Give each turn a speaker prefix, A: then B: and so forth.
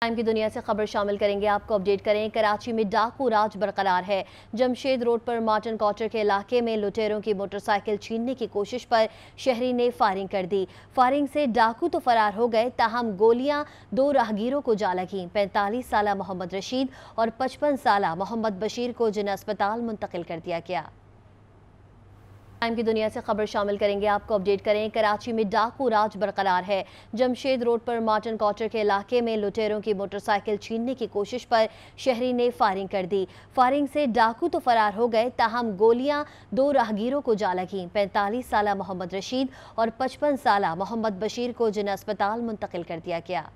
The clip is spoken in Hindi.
A: टाइम की दुनिया से खबर शामिल करेंगे आपको अपडेट करें कराची में डाकू राज बरकरार है जमशेद रोड पर मार्टन क्वार्टर के इलाके में लुटेरों की मोटरसाइकिल छीनने की कोशिश पर शहरी ने फायरिंग कर दी फायरिंग से डाकू तो फरार हो गए ताहम गोलियां दो राहगीरों को जा लगीं पैंतालीस साल मोहम्मद रशीद और पचपन साल मोहम्मद बशीर को जिन अस्पताल मुंतकिल कर दिया गया क्राइम की दुनिया से खबर शामिल करेंगे आपको अपडेट करें कराची में डाकू राज बरकरार है जमशेद रोड पर मार्टन कॉटर के इलाके में लुटेरों की मोटरसाइकिल छीनने की कोशिश पर शहरी ने फायरिंग कर दी फायरिंग से डाकू तो फरार हो गए ताहम गोलियां दो राहगीरों को जा लगी पैंतालीस साल मोहम्मद रशीद और पचपन साल मोहम्मद बशीर को जिन अस्पताल मुंतकिल कर दिया गया